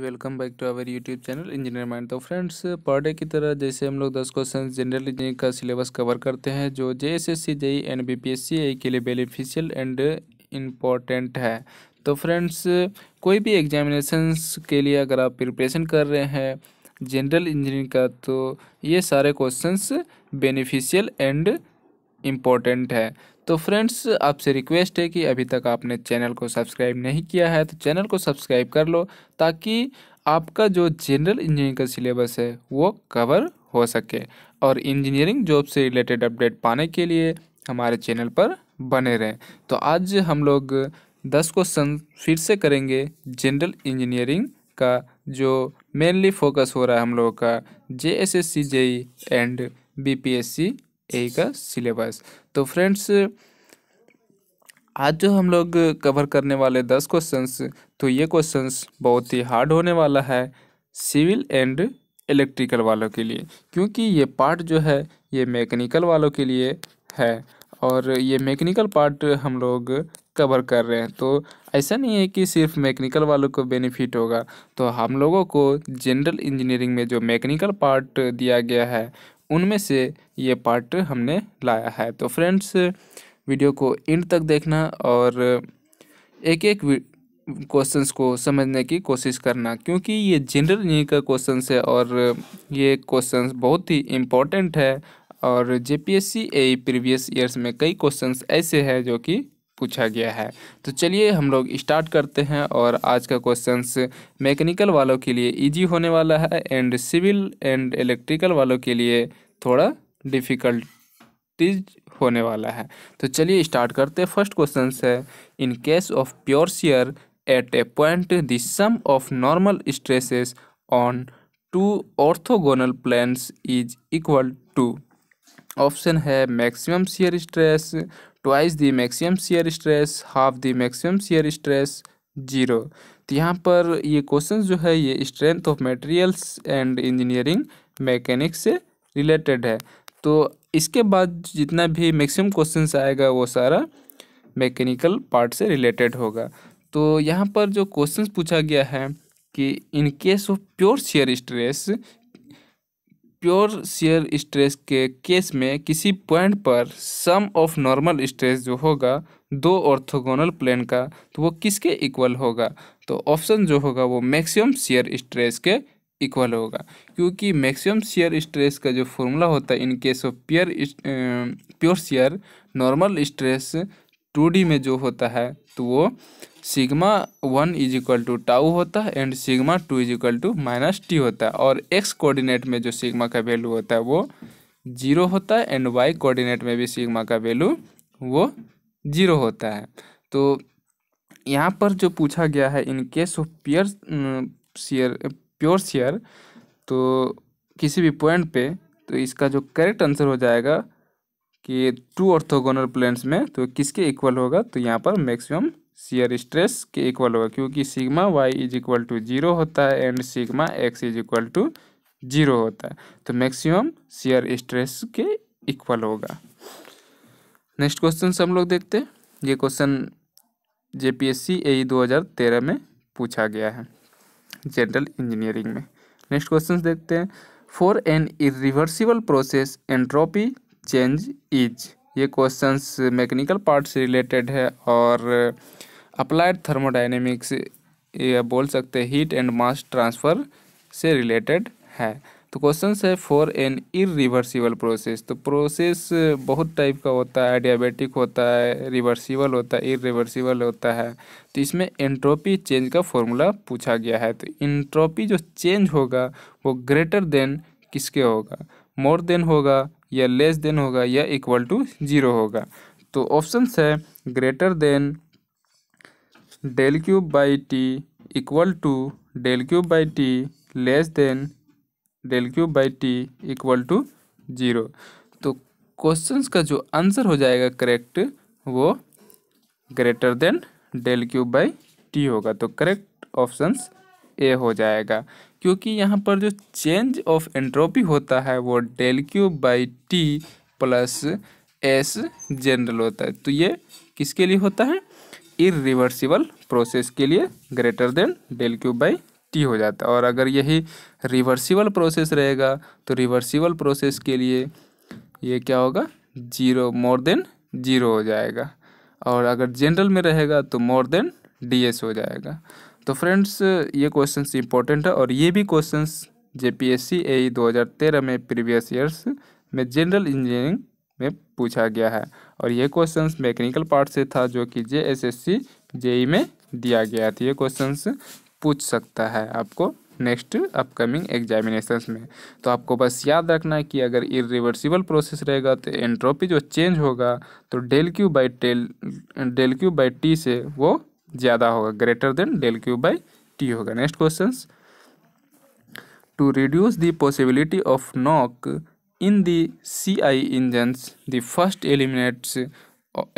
Friends welcome back to our YouTube channel engineer mind तो friends per day की तरह जैसे हम लोग दस क्वेश्चन जनरल इंजीनियरिंग का सिलेबस कवर करते हैं जो J S S C JE and B P S C I के लिए बेनिफिशियल एंड इम्पॉर्टेंट है तो फ्रेंड्स कोई भी एग्जामिनेशंस के लिए अगर आप प्रिपरेशन कर रहे हैं जनरल इंजीनियरिंग का तो ये सारे क्वेश्चन बेनिफिशियल एंड इम्पॉर्टेंट है तो फ्रेंड्स आपसे रिक्वेस्ट है कि अभी तक आपने चैनल को सब्सक्राइब नहीं किया है तो चैनल को सब्सक्राइब कर लो ताकि आपका जो जनरल इंजीनियरिंग का सिलेबस है वो कवर हो सके और इंजीनियरिंग जॉब से रिलेटेड अपडेट पाने के लिए हमारे चैनल पर बने रहें तो आज हम लोग दस क्वेश्चन फिर से करेंगे जनरल इंजीनियरिंग का जो मेनली फोकस हो रहा है हम लोगों का J S S C J and B P S C A का सिलेबस तो फ्रेंड्स आज जो हम लोग कवर करने वाले दस क्वेश्चंस तो ये क्वेश्चंस बहुत ही हार्ड होने वाला है सिविल एंड इलेक्ट्रिकल वालों के लिए क्योंकि ये पार्ट जो है ये मैकेनिकल वालों के लिए है और ये मैकेनिकल पार्ट हम लोग कवर कर रहे हैं तो ऐसा नहीं है कि सिर्फ मैकेनिकल वालों को बेनिफिट होगा तो हम लोगों को जनरल इंजीनियरिंग में जो मैकेनिकल पार्ट दिया गया है उनमें से ये पार्ट हमने लाया है तो फ्रेंड्स वीडियो को एंड तक देखना और एक एक क्वेश्चंस को समझने की कोशिश करना क्योंकि ये जनरल यूनिट का क्वेश्चन है और ये क्वेश्चन बहुत ही इम्पोर्टेंट है और J P S C A previous years में कई क्वेश्चंस ऐसे हैं जो कि पूछा गया है तो चलिए हम लोग स्टार्ट करते हैं और आज का क्वेश्चंस मैकेनिकल वालों के लिए इजी होने वाला है एंड सिविल एंड इलेक्ट्रिकल वालों के लिए थोड़ा डिफ़िकल्टीज होने वाला है तो चलिए स्टार्ट करते हैं फर्स्ट क्वेश्चन है in case of pure shear at a point the sum of normal stresses on two orthogonal planes is equal to option है maximum shear stress twice the maximum shear stress half the maximum shear stress zero तो यहाँ पर ये question जो है ये strength of materials and engineering mechanics से related है तो इसके बाद जितना भी मैक्सिमम क्वेश्चन आएगा वो सारा मैकेनिकल पार्ट से रिलेटेड होगा तो यहाँ पर जो क्वेश्चन पूछा गया है कि in case of pure shear stress pure shear stress के केस में किसी पॉइंट पर सम ऑफ नॉर्मल स्ट्रेस जो होगा दो ऑर्थोगोनल प्लेन का तो वो किसके इक्वल होगा तो ऑप्शन जो होगा वो मैक्सिमम शेयर स्ट्रेस के इक्वल होगा क्योंकि मैक्सिमम शेयर स्ट्रेस का जो फॉर्मूला होता है in case of pure pure shear normal stress two में जो होता है तो वो sigma one is equal to tau होता है and sigma two is equal to minus T होता है और एक्स कोऑर्डिनेट में जो सिग्मा का वैल्यू होता है वो जीरो होता है एंड वाई कोऑर्डिनेट में भी सिग्मा का वैल्यू वो जीरो होता है तो यहाँ पर जो पूछा गया है in case of pure shear pure shear तो किसी भी पॉइंट पे तो इसका जो करेक्ट आंसर हो जाएगा कि टू ऑर्थोगोनल प्लेन्स में तो किसके इक्वल होगा तो यहाँ पर मैक्सिमम सीयर स्ट्रेस के इक्वल होगा क्योंकि sigma Y is equal to zero होता है and sigma X is equal to zero होता है तो मैक्सिमम सीयर स्ट्रेस के इक्वल होगा नेक्स्ट क्वेश्चन से हम लोग देखते हैं ये क्वेश्चन जेपीएससी हजार 2013 में पूछा गया है जनरल इंजीनियरिंग में नेक्स्ट क्वेश्चन देखते हैं for an irreversible process entropy change is ये क्वेश्चंस मैकेनिकल पार्ट से रिलेटेड है और अप्लाइड थर्मोडाइनेमिक्स ये बोल सकते हैं हीट एंड मास ट्रांसफ़र से रिलेटेड है तो क्वेश्चन है फॉर एन इरिवर्सिबल प्रोसेस तो प्रोसेस बहुत टाइप का होता है डायबिटिक होता है रिवर्सिबल होता है इरिवर्सिबल होता है तो इसमें एंट्रोपी चेंज का फॉर्मूला पूछा गया है तो एंट्रोपी जो चेंज होगा वो ग्रेटर देन किसके होगा मोर देन होगा या लेस देन होगा या इक्वल टू जीरो होगा तो ऑप्शन है greater than del cube by T equal to del cube by T less than del cube by T equal to zero तो क्वेश्चंस का जो आंसर हो जाएगा करेक्ट वो greater than del cube by T होगा तो correct options A हो जाएगा क्योंकि यहाँ पर जो चेंज ऑफ एंट्रोपी होता है वो del Q by T plus S general होता है तो ये किसके लिए होता है इरिवर्सिबल प्रोसेस के लिए greater than del Q by T हो जाता है और अगर यही रिवर्सिबल प्रोसेस रहेगा तो रिवर्सिबल प्रोसेस के लिए ये क्या होगा जीरो मोर देन जीरो हो जाएगा और अगर जनरल में रहेगा तो मोर देन डी एस हो जाएगा तो फ्रेंड्स ये क्वेश्चन इंपॉर्टेंट है और ये भी question J P S C A दो हज़ार तेरह में प्रीवियस ईयर्स में जनरल इंजीनियरिंग में पूछा गया है और ये क्वेश्चन मैकेनिकल पार्ट से था जो कि जे एस एस सी ई में दिया गया था ये क्वेश्चन पूछ सकता है आपको नेक्स्ट अपकमिंग एग्जामिनेशन में तो आपको बस याद रखना है कि अगर इरिवर्सिबल प्रोसेस रहेगा तो एंट्रोपी जो चेंज होगा तो del Q by T del Q by T से वो ज़्यादा होगा greater than del Q by T होगा next question to reduce the possibility of knock in the C I engines the first eliminates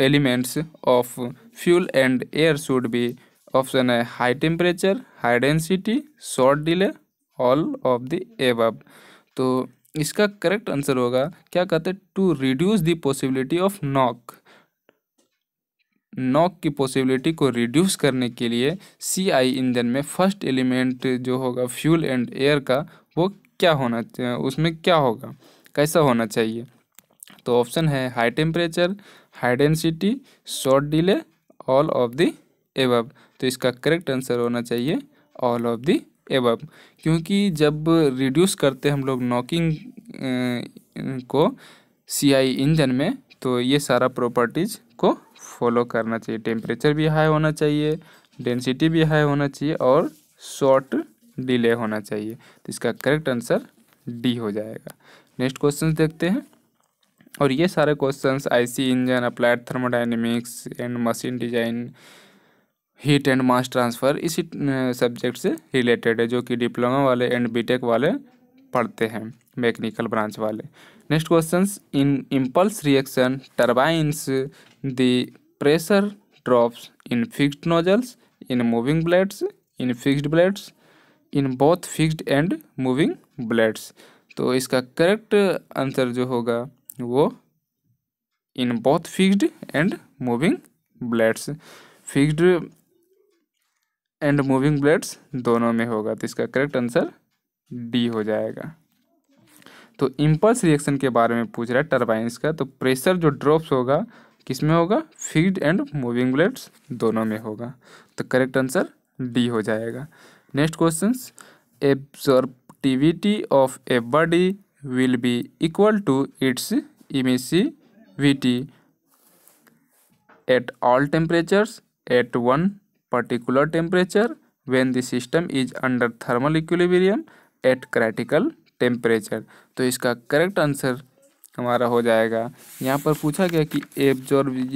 elements of fuel and air should be option है high temperature high density short delay all of the above तो इसका correct answer होगा क्या कहते हैं to reduce the possibility of knock knock की possibility को reduce करने के लिए सी आई इंजन में फर्स्ट एलिमेंट जो होगा फ्यूल एंड एयर का वो क्या होना उसमें क्या होगा कैसा होना चाहिए तो ऑप्शन है high temperature high density short delay all of the above तो इसका करेक्ट आंसर होना चाहिए ऑल ऑफ द एबव क्योंकि जब रिड्यूस करते हम लोग नॉकिंग को सी आई इंजन में तो ये सारा प्रॉपर्टीज़ फॉलो करना चाहिए टेम्परेचर भी हाई होना चाहिए डेंसिटी भी हाई होना चाहिए और शॉर्ट डिले होना चाहिए तो इसका करेक्ट आंसर डी हो जाएगा नेक्स्ट क्वेश्चन देखते हैं और ये सारे questions IC engine applied thermodynamics and machine design heat and mass transfer इसी सब्जेक्ट से रिलेटेड है जो कि डिप्लोमा वाले एंड बीटेक वाले पढ़ते हैं मैकेनिकल ब्रांच वाले next questions in impulse reaction turbines the pressure drops in fixed nozzles, in moving blades, in fixed blades, in both fixed and moving blades. तो इसका करेक्ट आंसर जो होगा वो in both fixed and moving blades fixed and moving blades दोनों में होगा तो इसका करेक्ट आंसर डी हो जाएगा तो इम्पल्स रिएक्शन के बारे में पूछ रहा है टर्बाइंस का तो प्रेशर जो ड्रॉप्स होगा किस में होगा फीड एंड मूविंग ब्लेड्स दोनों में होगा तो करेक्ट आंसर डी हो जाएगा next question absorptivity of a body will be equal to its emissivity at all temperatures at one particular temperature when the system is under thermal equilibrium at critical temperature तो इसका correct answer हमारा हो जाएगा यहाँ पर पूछा गया कि एब्जॉर्ब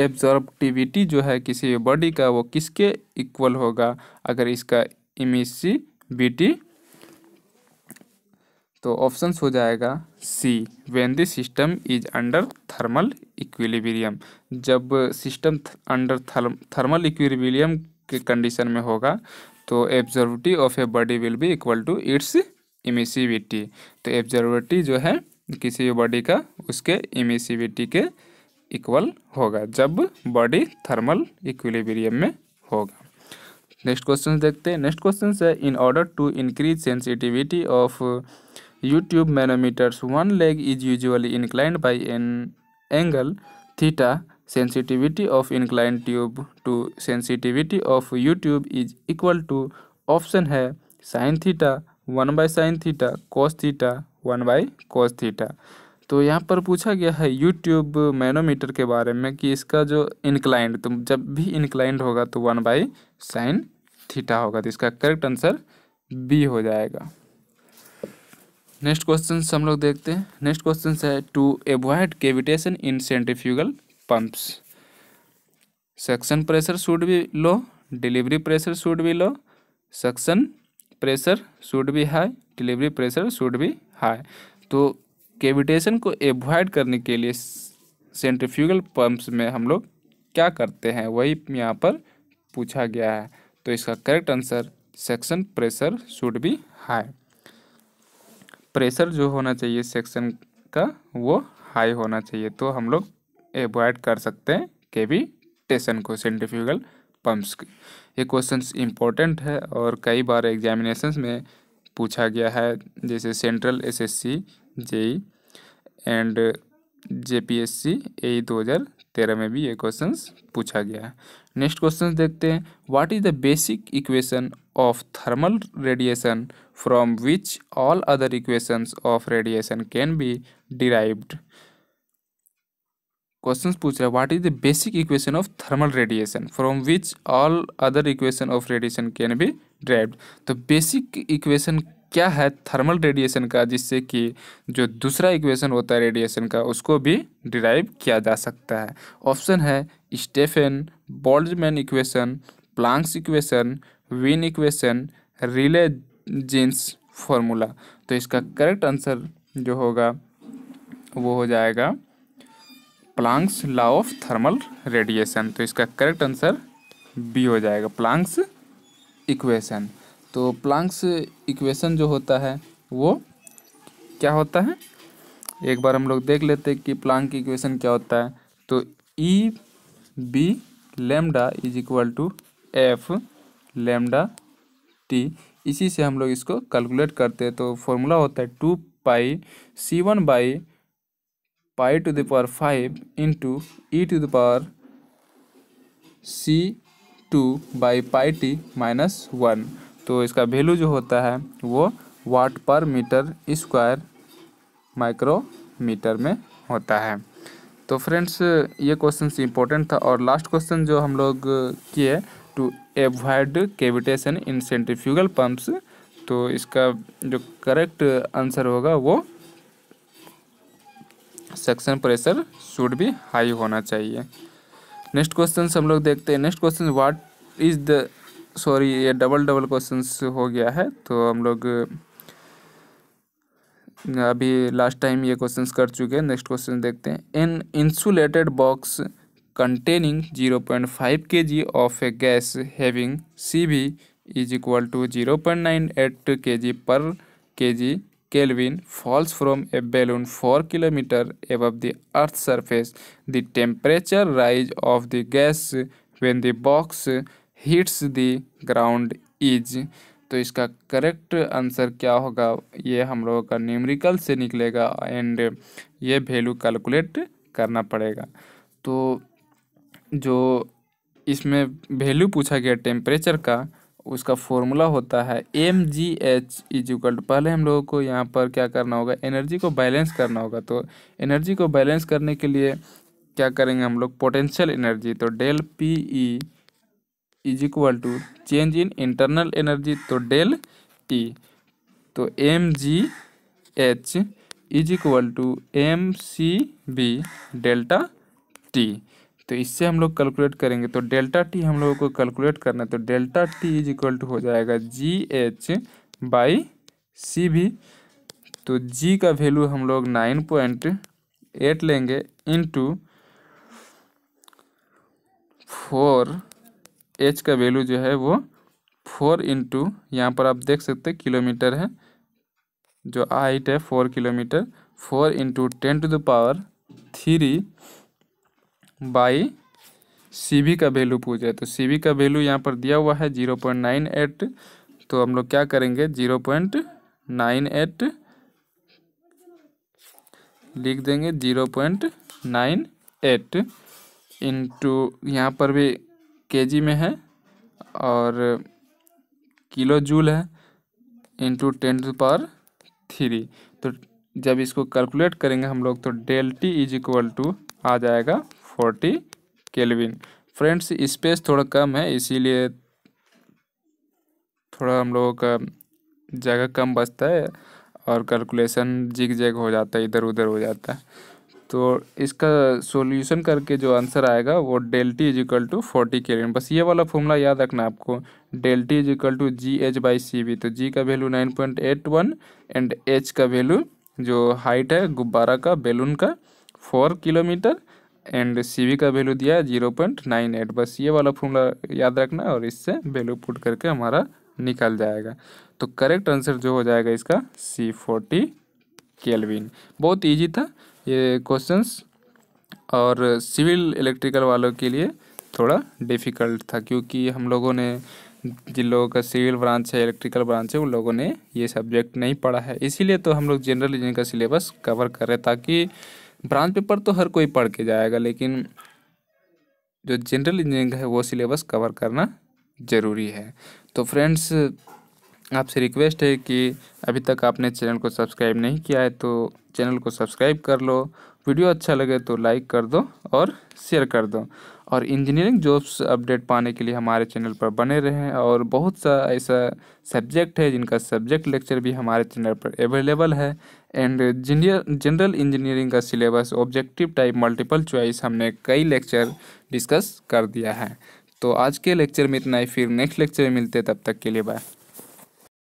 एब्जॉर्बटिविटी जो है किसी बॉडी का वो किसके इक्वल होगा अगर इसका इमिसिबिटी तो ऑप्शन हो जाएगा C when this system is under thermal equilibrium जब सिस्टम अंडर थर्मल इक्विलिब्रियम के कंडीशन में होगा तो absorptivity of a body will be equal to its emissivity तो एब्जॉर्बिटी जो है किसी भी बॉडी का उसके इमिसिविटी के इक्वल होगा जब बॉडी थर्मल इक्विलिब्रियम में होगा नेक्स्ट क्वेश्चन देखते हैं नेक्स्ट क्वेश्चन है in order to increase sensitivity of U tube manometers one leg is usually inclined by an angle theta sensitivity of inclined tube to sensitivity of U tube is equal to option है sine theta one by sine theta cos theta one by cos theta तो यहाँ पर पूछा गया है U tube manometer के बारे में कि इसका जो इंक्लाइंड तो जब भी इंक्लाइंड होगा तो वन बाई साइन थीटा होगा तो इसका करेक्ट आंसर बी हो जाएगा नेक्स्ट क्वेश्चन हम लोग देखते हैं नेक्स्ट क्वेश्चन है to avoid cavitation in centrifugal pumps suction pressure should be low delivery pressure should be low suction pressure should be high delivery pressure should भी high तो cavitation को एवॉइड करने के लिए सेंट्रीफ्यूगल पंप्स में हम लोग क्या करते हैं वही यहाँ पर पूछा गया है तो इसका correct answer suction pressure should भी हाई प्रेशर जो होना चाहिए सेक्शन का वो हाई होना चाहिए तो हम लोग एवॉइड कर सकते हैं केविटेशन को सेंट्रीफ्यूगल पंप्स ये क्वेश्चन इंपॉर्टेंट है और कई बार एग्जामिनेशन में पूछा गया है जैसे central S S C JE and J P S C A दो हज़ार तेरह में भी ये क्वेश्चन पूछा गया है नेक्स्ट क्वेश्चन देखते हैं what is the basic equation of thermal radiation from which all other equations of radiation can be derived question पूछ रहा है what is the basic equation of thermal radiation from which all other equation of radiation can be derive तो basic equation क्या है thermal radiation का जिससे कि जो दूसरा इक्वेशन होता है रेडिएशन का उसको भी डिराइव किया जा सकता है ऑप्शन है Stefan Boltzmann equation Planck's equation Wien equation Rayleigh Jeans formula तो इसका करेक्ट आंसर जो होगा वो हो जाएगा Planck's law of thermal radiation तो इसका करेक्ट आंसर बी हो जाएगा प्लांक्स इक्वेशन तो प्लांक्स इक्वेशन जो होता है वो क्या होता है एक बार हम लोग देख लेते हैं कि प्लांक इक्वेशन क्या होता है तो E B lambda is equal to F lambda T इसी से हम लोग इसको कैलकुलेट करते हैं तो फॉर्मूला होता है two pi C one by pi to the power five into E to the power C two by pi T minus one तो इसका वैल्यू जो होता है वो वाट पर मीटर स्क्वायर माइक्रोमीटर में होता है तो फ्रेंड्स ये क्वेश्चन इंपॉर्टेंट था और लास्ट क्वेश्चन जो हम लोग किए to avoid cavitation in centrifugal pumps तो इसका जो करेक्ट आंसर होगा वो सक्शन प्रेशर शुड भी हाई होना चाहिए नेक्स्ट क्वेश्चन हम लोग देखते हैं next question what is the sorry ये डबल डबल क्वेश्चन हो गया है तो हम लोग अभी लास्ट टाइम ये क्वेश्चंस कर चुके हैं नेक्स्ट क्वेश्चन देखते हैं in insulated box containing zero point five K G of a gas having C B is equal to zero point nine eight K G पर के जी Kelvin falls from a balloon 4 km above the Earth's surface. The temperature rise of the gas when the box hits the ground is तो इसका correct answer क्या होगा ये हम लोगों का न्यूमरिकल से निकलेगा एंड ये वैल्यू कैलकुलेट करना पड़ेगा तो जो इसमें वैल्यू पूछा गया टेम्परेचर का उसका फॉर्मूला होता है एम जी एच इजिकल पहले हम लोगों को यहाँ पर क्या करना होगा एनर्जी को बैलेंस करना होगा तो एनर्जी को बैलेंस करने के लिए क्या करेंगे हम लोग पोटेंशियल एनर्जी तो del P E is equal to change in internal energy तो डेल टी तो M G H is equal to M C B delta T तो इससे हम लोग कैलकुलेट करेंगे तो डेल्टा टी हम लोगों को कैलकुलेट करना है तो delta T is equal to हो जाएगा जी एच बाई सी भी तो जी का वैल्यू हम लोग नाइन पॉइंट एट लेंगे इंटू फोर एच का वैल्यू जो है वो फोर इंटू यहाँ पर आप देख सकते हैं किलोमीटर है जो हाइट है four kilometre four into ten to the power three by C B का वैल्यू पूछ है तो सी बी का वैल्यू यहाँ पर दिया हुआ है जीरो पॉइंट नाइन एट तो हम लोग क्या करेंगे जीरो पॉइंट नाइन एट लिख देंगे zero point nine eight into यहाँ पर भी केजी में है और किलो जूल है into ten to power three तो जब इसको कैलकुलेट करेंगे हम लोग तो डेल्टी इज इक्वल टू आ जाएगा फोर्टी केल्विन फ्रेंड्स स्पेस थोड़ा कम है इसीलिए थोड़ा हम लोगों का जगह कम बचता है और कैलकुलेशन जिग जैग हो जाता है इधर उधर हो जाता है तो इसका सॉल्यूशन करके जो आंसर आएगा वो del T is equal to forty kelvin बस ये वाला फॉर्मूला याद रखना आपको del T is equal to G H by C B तो जी का value nine point eight one and H का वैल्यू जो हाइट है गुब्बारा का बैलून का four kilometre and C V का वैल्यू दिया है जीरो पॉइंट नाइन एट बस ये वाला फॉर्मूला याद रखना और इससे वैल्यू पुट करके हमारा निकल जाएगा तो करेक्ट आंसर जो हो जाएगा इसका सी फोर्टी केलविन बहुत ईजी था ये क्वेश्चंस और सिविल इलेक्ट्रिकल वालों के लिए थोड़ा डिफ़िकल्ट था क्योंकि हम लोगों ने जिन लोगों का सिविल ब्रांच है इलेक्ट्रिकल ब्रांच है उन लोगों ने ये सब्जेक्ट नहीं पढ़ा है इसीलिए तो हम लोग जनरल इंजीनियरिंग का सिलेबस कवर कर रहे ताकि ब्रांच पेपर तो हर कोई पढ़ के जाएगा लेकिन जो जनरल इंजीनियरिंग है वो सिलेबस कवर करना ज़रूरी है तो फ्रेंड्स आपसे रिक्वेस्ट है कि अभी तक आपने चैनल को सब्सक्राइब नहीं किया है तो चैनल को सब्सक्राइब कर लो वीडियो अच्छा लगे तो लाइक कर दो और शेयर कर दो और इंजीनियरिंग जॉब्स अपडेट पाने के लिए हमारे चैनल पर बने रहें और बहुत सा ऐसा सब्जेक्ट है जिनका सब्जेक्ट लेक्चर भी हमारे चैनल पर अवेलेबल है एंड जनरल इंजीनियरिंग का syllabus objective type multiple choice हमने कई लेक्चर डिस्कस कर दिया है तो आज के लेक्चर में इतना ही फिर नेक्स्ट लेक्चर में मिलते तब तक के लिए बाय